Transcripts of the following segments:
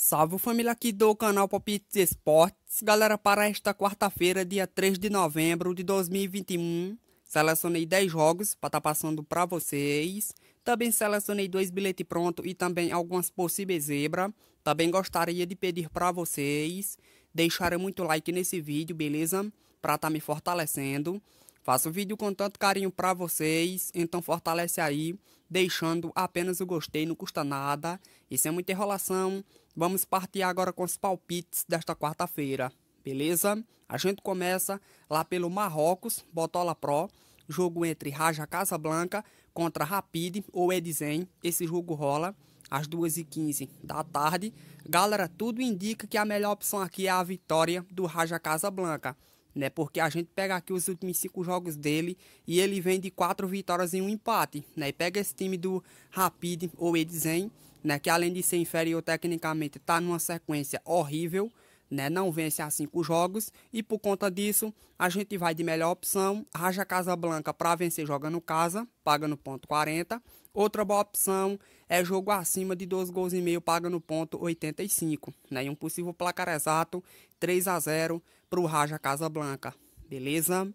Salve família aqui do canal Palpites Esportes. Galera, para esta quarta-feira, dia 3 de novembro de 2021, selecionei 10 jogos para estar tá passando para vocês. Também selecionei dois bilhetes pronto e também algumas possíveis zebra. Também gostaria de pedir para vocês deixarem muito like nesse vídeo, beleza? Para estar tá me fortalecendo. Faço vídeo com tanto carinho para vocês, então fortalece aí, deixando apenas o gostei, não custa nada. E sem é muita enrolação, vamos partir agora com os palpites desta quarta-feira, beleza? A gente começa lá pelo Marrocos, Botola Pro, jogo entre Raja Casablanca contra Rapid ou Edizem. esse jogo rola às 2h15 da tarde. Galera, tudo indica que a melhor opção aqui é a vitória do Raja Casablanca. Blanca né? Porque a gente pega aqui os últimos cinco jogos dele e ele vem de quatro vitórias e um empate, né? E pega esse time do Rapid ou Edizen, né? Que além de ser inferior tecnicamente, tá numa sequência horrível, né? Não vence há cinco jogos e por conta disso a gente vai de melhor opção, raja Casablanca para vencer jogando casa, pagando ponto 40 Outra boa opção é jogo acima de 12 gols e meio, paga no ponto 85, né? E um possível placar exato 3 a 0 para o Raja Casablanca, beleza?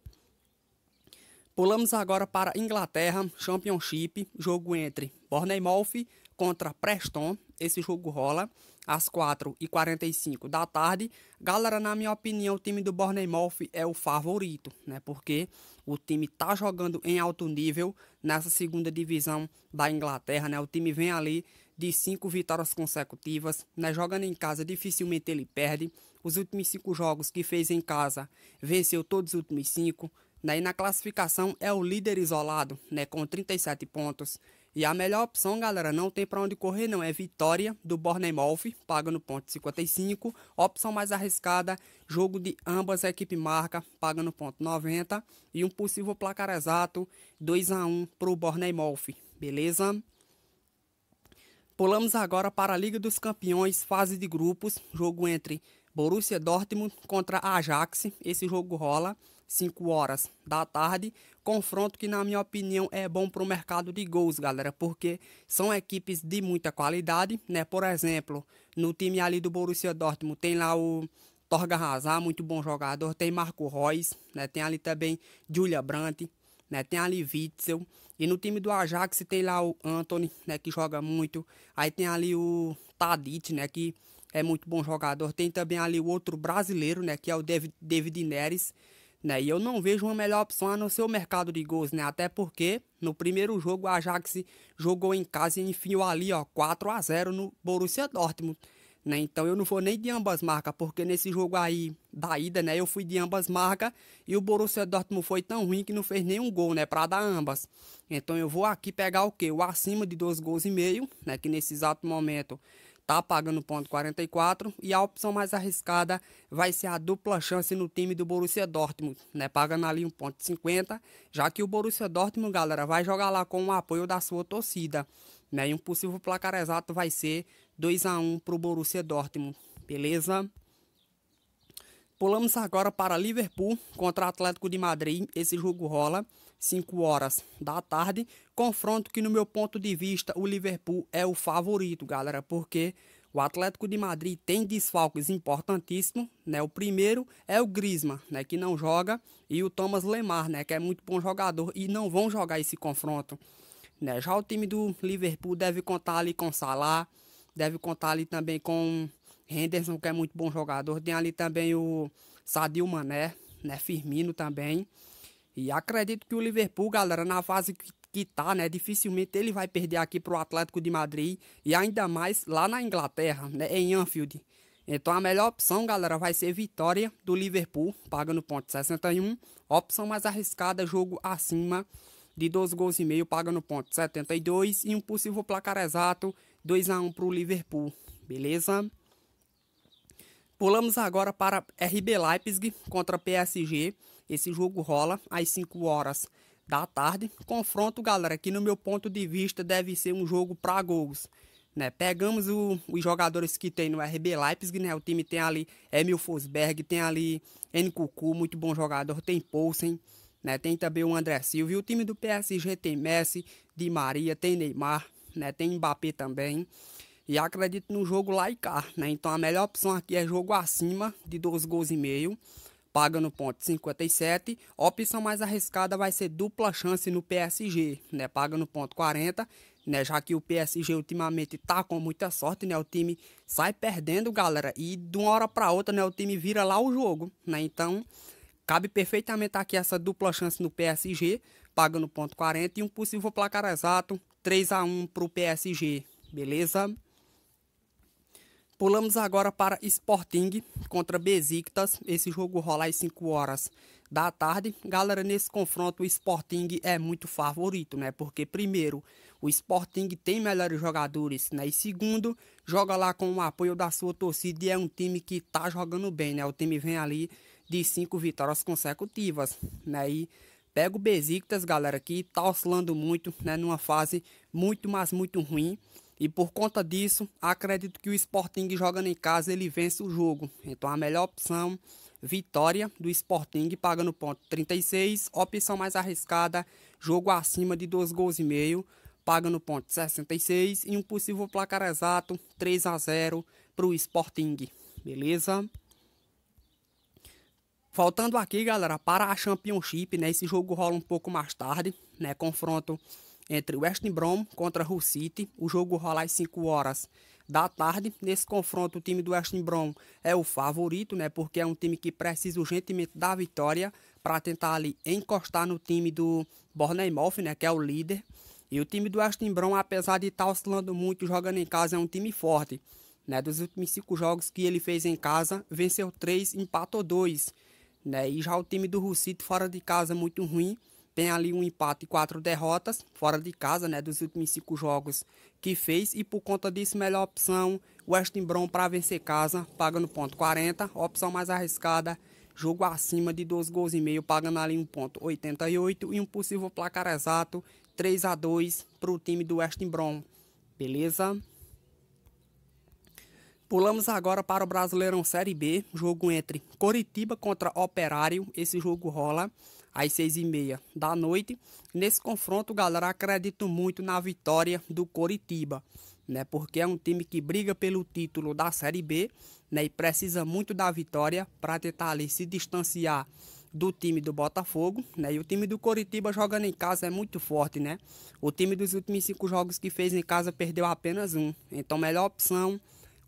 Pulamos agora para Inglaterra, Championship, jogo entre Bournemouth contra Preston, esse jogo rola às 4h45 da tarde. Galera, na minha opinião, o time do Bournemouth é o favorito, né? Porque o time tá jogando em alto nível nessa segunda divisão da Inglaterra, né? O time vem ali de cinco vitórias consecutivas, né? Jogando em casa, dificilmente ele perde. Os últimos cinco jogos que fez em casa, venceu todos os últimos cinco. Daí né? E na classificação é o líder isolado, né? Com 37 pontos. E a melhor opção, galera, não tem para onde correr não, é vitória do Bournemouth, paga no ponto 55. Opção mais arriscada, jogo de ambas a equipe marca, paga no ponto 90. E um possível placar exato, 2 a 1 para o Bournemouth, beleza? Pulamos agora para a Liga dos Campeões, fase de grupos, jogo entre Borussia Dortmund contra Ajax. Esse jogo rola 5 horas da tarde. Confronto que, na minha opinião, é bom para o mercado de gols, galera, porque são equipes de muita qualidade, né? Por exemplo, no time ali do Borussia Dortmund tem lá o Torga Hazard, muito bom jogador, tem Marco Reus, né? Tem ali também Julia Brandt, né? Tem ali Witzel. E no time do Ajax tem lá o Anthony, né? Que joga muito. Aí tem ali o Tadic, né? Que é muito bom jogador. Tem também ali o outro brasileiro, né? Que é o David, David Neres né? E eu não vejo uma melhor opção a não ser o mercado de gols, né? Até porque no primeiro jogo o Ajax jogou em casa e enfiou ali, ó, 4 a 0 no Borussia Dortmund, né? Então eu não vou nem de ambas marcas, porque nesse jogo aí da ida, né, eu fui de ambas marcas e o Borussia Dortmund foi tão ruim que não fez nenhum gol, né, para dar ambas. Então eu vou aqui pegar o quê? O acima de dois gols e meio, né, que nesse exato momento está pagando ponto 44 e a opção mais arriscada vai ser a dupla chance no time do Borussia Dortmund, né? Pagando ali 1.50, já que o Borussia Dortmund, galera, vai jogar lá com o apoio da sua torcida, né? E um possível placar exato vai ser 2 a 1 para o Borussia Dortmund, beleza? Pulamos agora para Liverpool contra Atlético de Madrid, esse jogo rola 5 horas da tarde. Confronto que, no meu ponto de vista, o Liverpool é o favorito, galera, porque o Atlético de Madrid tem desfalques importantíssimos, né? O primeiro é o Griezmann, né, que não joga, e o Thomas Lemar, né, que é muito bom jogador e não vão jogar esse confronto, né? Já o time do Liverpool deve contar ali com Salah, deve contar ali também com Henderson, que é muito bom jogador, tem ali também o Sadio Mané, né, Firmino também. E acredito que o Liverpool, galera, na fase que, que tá, né? Dificilmente ele vai perder aqui pro Atlético de Madrid. E ainda mais lá na Inglaterra, né? Em Anfield. Então a melhor opção, galera, vai ser vitória do Liverpool, pagando ponto 61. Opção mais arriscada, jogo acima de 12 gols e meio, pagando ponto 72. E um possível placar exato, 2x1 pro Liverpool, beleza? Pulamos agora para RB Leipzig contra PSG. Esse jogo rola às 5 horas da tarde. Confronto, galera, que no meu ponto de vista deve ser um jogo para gols. Né? Pegamos o, os jogadores que tem no RB Leipzig, né? O time tem ali Emil Fosberg, tem ali Nkuku, muito bom jogador, tem Poulsen, né? Tem também o André Silva. E o time do PSG tem Messi, Di Maria, tem Neymar, né? Tem Mbappé também. E acredito no jogo lá e cá, né? Então a melhor opção aqui é jogo acima de 12 gols e meio paga no ponto 57. A opção mais arriscada vai ser dupla chance no PSG, né? Paga no ponto 40, né? Já que o PSG ultimamente tá com muita sorte, né? O time sai perdendo, galera, e de uma hora para outra, né, o time vira lá o jogo, né? Então, cabe perfeitamente aqui essa dupla chance no PSG, paga no ponto 40 e um possível placar exato 3 a 1 pro PSG, beleza? Pulamos agora para Sporting contra Besiktas. Esse jogo rola às 5 horas da tarde. Galera, nesse confronto o Sporting é muito favorito, né? Porque primeiro, o Sporting tem melhores jogadores, né? E segundo, joga lá com o apoio da sua torcida e é um time que tá jogando bem, né? O time vem ali de cinco vitórias consecutivas, né? E pega o Besiktas, galera, que tá oscilando muito, né? Numa fase muito, mas muito ruim. E por conta disso, acredito que o Sporting jogando em casa ele vence o jogo. Então a melhor opção, vitória do Sporting pagando ponto 36. Opção mais arriscada, jogo acima de 2 gols e meio, pagando ponto 66 e um possível placar exato 3 a 0 para o Sporting. Beleza? Faltando aqui, galera, para a Championship, né? Esse jogo rola um pouco mais tarde, né? Confronto entre West Brom contra Hull City. O jogo rola às 5 horas da tarde. Nesse confronto, o time do West Brom é o favorito, né? Porque é um time que precisa urgentemente da vitória para tentar ali encostar no time do Bournemouth, né? Que é o líder. E o time do West Brom, apesar de estar tá oscilando muito jogando em casa, é um time forte. Né? Dos últimos cinco jogos que ele fez em casa, venceu três, empatou dois. Né? E já o time do Hull City fora de casa muito ruim tem ali um empate e quatro derrotas, fora de casa, né? Dos últimos cinco jogos que fez. E por conta disso, melhor opção, West Brom para vencer casa, pagando ponto 40. Opção mais arriscada, jogo acima de dois gols e meio, pagando ali um ponto 88. E um possível placar exato, 3 a 2 para o time do West Brom. Beleza? Pulamos agora para o Brasileirão Série B, jogo entre Coritiba contra Operário. Esse jogo rola às seis e meia da noite. Nesse confronto, galera, acredito muito na vitória do Coritiba, né? Porque é um time que briga pelo título da Série B, né? E precisa muito da vitória para tentar ali se distanciar do time do Botafogo, né? E o time do Coritiba jogando em casa é muito forte, né? O time dos últimos cinco jogos que fez em casa perdeu apenas um. Então, melhor opção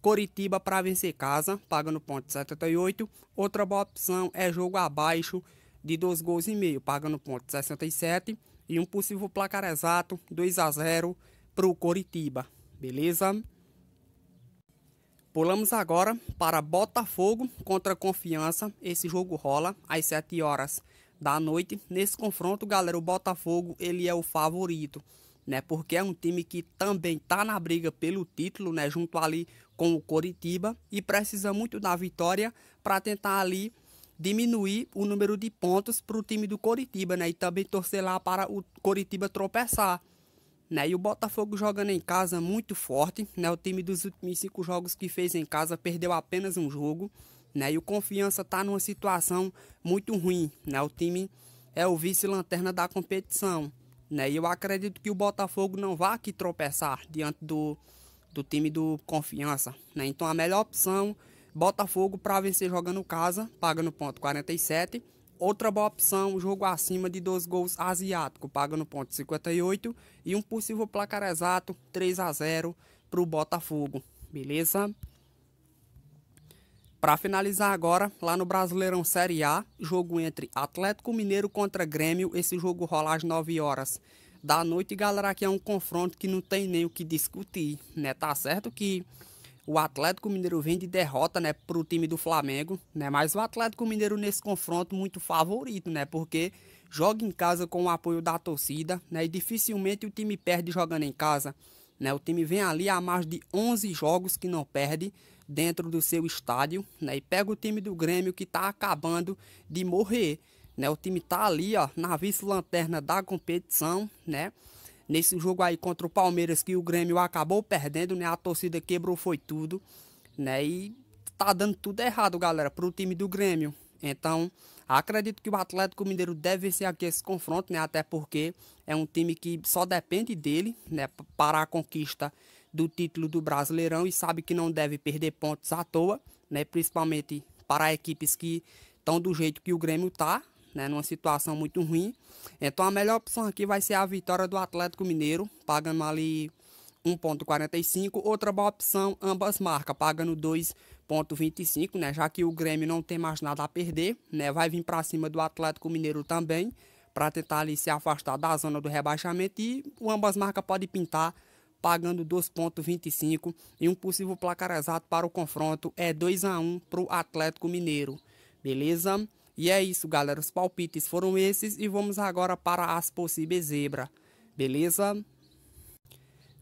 Coritiba para vencer casa, pagando ponto 78. Outra boa opção é jogo abaixo de dois gols e meio, pagando ponto 67 e um possível placar exato 2 a 0 para o Coritiba, beleza? Pulamos agora para Botafogo contra Confiança. Esse jogo rola às 7 horas da noite. Nesse confronto, galera, o Botafogo ele é o favorito, né? Porque é um time que também está na briga pelo título, né? Junto ali com o Coritiba e precisa muito da vitória para tentar ali diminuir o número de pontos para o time do Coritiba, né? E também torcer lá para o Coritiba tropeçar. Né? E o Botafogo jogando em casa muito forte, né? O time dos últimos cinco jogos que fez em casa perdeu apenas um jogo, né? E o Confiança está numa situação muito ruim, né? O time é o vice-lanterna da competição, né? E eu acredito que o Botafogo não vá aqui tropeçar diante do, do time do Confiança, né? Então a melhor opção Botafogo para vencer jogando casa, paga no ponto 47. Outra boa opção, jogo acima de dois gols asiático, paga no ponto 58. E um possível placar exato, 3 a 0 para o Botafogo, beleza? Para finalizar agora, lá no Brasileirão Série A, jogo entre Atlético Mineiro contra Grêmio, esse jogo rola às 9 horas da noite, galera, aqui é um confronto que não tem nem o que discutir, né? Tá certo que o Atlético Mineiro vem de derrota, né, para o time do Flamengo, né? Mas o Atlético Mineiro nesse confronto muito favorito, né? Porque joga em casa com o apoio da torcida, né? E dificilmente o time perde jogando em casa, né? O time vem ali há mais de 11 jogos que não perde dentro do seu estádio, né? E pega o time do Grêmio que está acabando de morrer, né? O time está ali, ó, na vice-lanterna da competição, né? Nesse jogo aí contra o Palmeiras, que o Grêmio acabou perdendo, né? A torcida quebrou, foi tudo, né? E tá dando tudo errado, galera, pro time do Grêmio. Então, acredito que o Atlético Mineiro deve vencer aqui esse confronto, né? Até porque é um time que só depende dele, né? Para a conquista do título do Brasileirão e sabe que não deve perder pontos à toa, né? Principalmente para equipes que estão do jeito que o Grêmio tá, né, numa situação muito ruim. Então a melhor opção aqui vai ser a vitória do Atlético Mineiro, pagando ali 1.45. Outra boa opção, ambas marcas, pagando 2.25, né? Já que o Grêmio não tem mais nada a perder, né? Vai vir para cima do Atlético Mineiro também, para tentar ali se afastar da zona do rebaixamento e o ambas marcas pode pintar pagando 2.25 e um possível placar exato para o confronto é 2 a 1 para o Atlético Mineiro. Beleza? E é isso, galera. Os palpites foram esses e vamos agora para as possíveis zebra, beleza?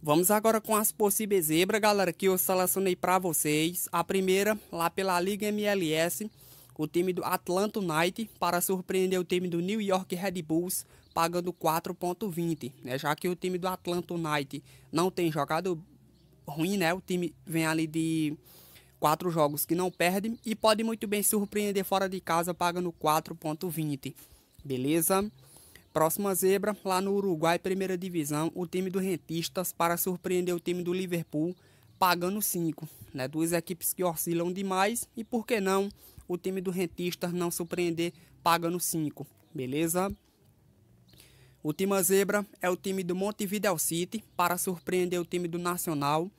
Vamos agora com as possíveis zebra, galera, que eu selecionei para vocês. A primeira, lá pela Liga MLS, o time do Atlanta Knight para surpreender o time do New York Red Bulls pagando 4.20, né? Já que o time do Atlanta Knight não tem jogado ruim, né? O time vem ali de quatro jogos que não perde e pode muito bem surpreender fora de casa pagando 4.20. Beleza? Próxima zebra, lá no Uruguai, primeira divisão, o time do Rentistas para surpreender o time do Liverpool, pagando 5. Né? Duas equipes que oscilam demais e por que não o time do Rentistas não surpreender pagando 5, beleza? Última zebra é o time do Montevideo City para surpreender o time do Nacional,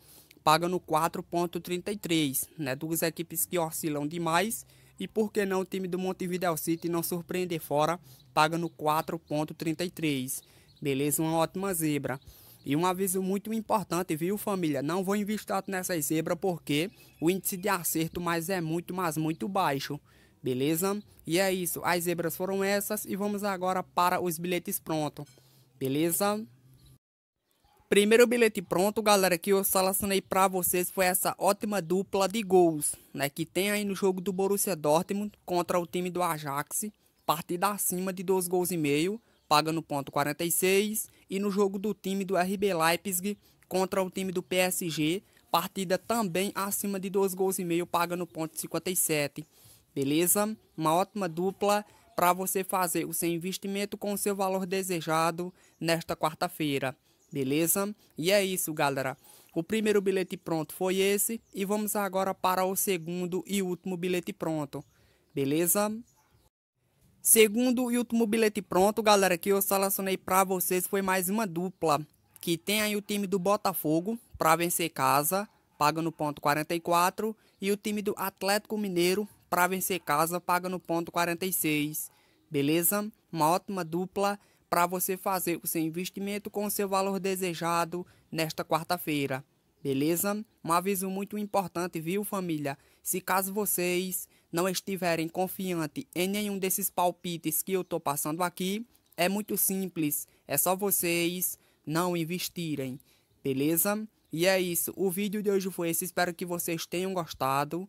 paga no 4.33, né? Duas equipes que oscilam demais. E por que não o time do Montevideo City não surpreender fora, paga no 4.33. Beleza, uma ótima zebra. E um aviso muito importante, viu família? Não vou investir nessa zebra porque o índice de acerto mais é muito, mas muito baixo. Beleza? E é isso, as zebras foram essas e vamos agora para os bilhetes prontos. Beleza? Primeiro bilhete pronto, galera, que eu selecionei para vocês foi essa ótima dupla de gols, né, que tem aí no jogo do Borussia Dortmund contra o time do Ajax, partida acima de 2 gols e meio, pagando ponto 46, e no jogo do time do RB Leipzig contra o time do PSG, partida também acima de 2 gols e meio, pagando ponto 57. Beleza? Uma ótima dupla para você fazer o seu investimento com o seu valor desejado nesta quarta-feira. Beleza? E é isso, galera. O primeiro bilhete pronto foi esse e vamos agora para o segundo e último bilhete pronto. Beleza? Segundo e último bilhete pronto, galera, que eu selecionei para vocês foi mais uma dupla. Que tem aí o time do Botafogo para vencer casa, paga no ponto 44. E o time do Atlético Mineiro para vencer casa, paga no ponto 46. Beleza? Uma ótima dupla para você fazer o seu investimento com o seu valor desejado nesta quarta-feira. Beleza? Um aviso muito importante, viu, família? Se caso vocês não estiverem confiante em nenhum desses palpites que eu tô passando aqui, é muito simples, é só vocês não investirem, beleza? E é isso, o vídeo de hoje foi esse, espero que vocês tenham gostado.